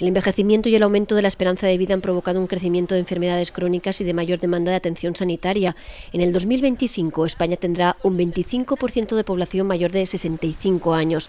El envejecimiento y el aumento de la esperanza de vida han provocado un crecimiento de enfermedades crónicas y de mayor demanda de atención sanitaria. En el 2025 España tendrá un 25% de población mayor de 65 años.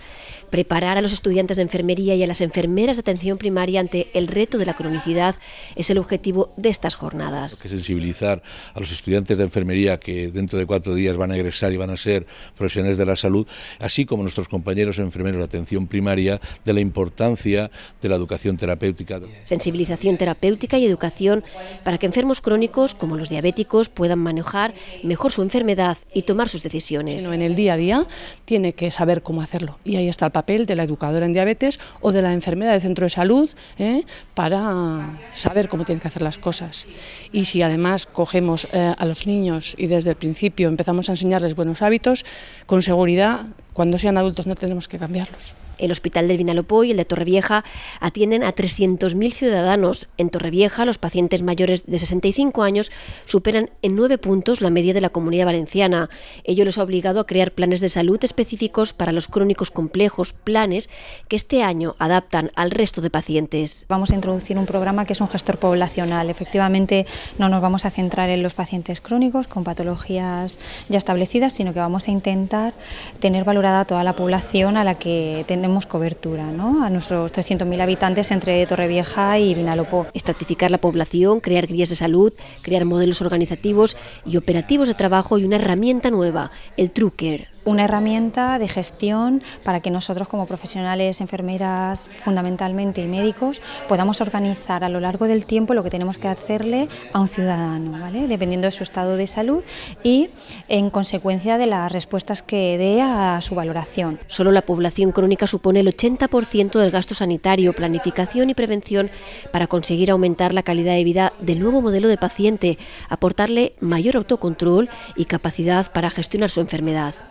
Preparar a los estudiantes de enfermería y a las enfermeras de atención primaria ante el reto de la cronicidad es el objetivo de estas jornadas. que sensibilizar a los estudiantes de enfermería que dentro de cuatro días van a egresar y van a ser profesionales de la salud, así como nuestros compañeros enfermeros de atención primaria, de la importancia de la educación terapéutica. Sensibilización terapéutica y educación para que enfermos crónicos como los diabéticos puedan manejar mejor su enfermedad y tomar sus decisiones. en el día a día tiene que saber cómo hacerlo. Y ahí está el papel de la educadora en diabetes o de la enfermera de centro de salud ¿eh? para saber cómo tienen que hacer las cosas. Y si además cogemos eh, a los niños y desde el principio empezamos a enseñarles buenos hábitos, con seguridad cuando sean adultos no tenemos que cambiarlos. El Hospital del Vinalopó y el de Torrevieja atienden a 300.000 ciudadanos. En Torrevieja, los pacientes mayores de 65 años superan en nueve puntos la media de la comunidad valenciana. Ello los ha obligado a crear planes de salud específicos para los crónicos complejos, planes que este año adaptan al resto de pacientes. Vamos a introducir un programa que es un gestor poblacional. Efectivamente, no nos vamos a centrar en los pacientes crónicos con patologías ya establecidas, sino que vamos a intentar tener valorada toda la población a la que tenemos cobertura a nuestros 300.000 habitantes entre Torrevieja y Vinalopó. Estratificar la población, crear guías de salud, crear modelos organizativos y operativos de trabajo y una herramienta nueva, el Trucker, una herramienta de gestión para que nosotros como profesionales, enfermeras fundamentalmente y médicos podamos organizar a lo largo del tiempo lo que tenemos que hacerle a un ciudadano, ¿vale? dependiendo de su estado de salud y en consecuencia de las respuestas que dé a su valoración. Solo la población crónica supone el 80% del gasto sanitario, planificación y prevención para conseguir aumentar la calidad de vida del nuevo modelo de paciente, aportarle mayor autocontrol y capacidad para gestionar su enfermedad.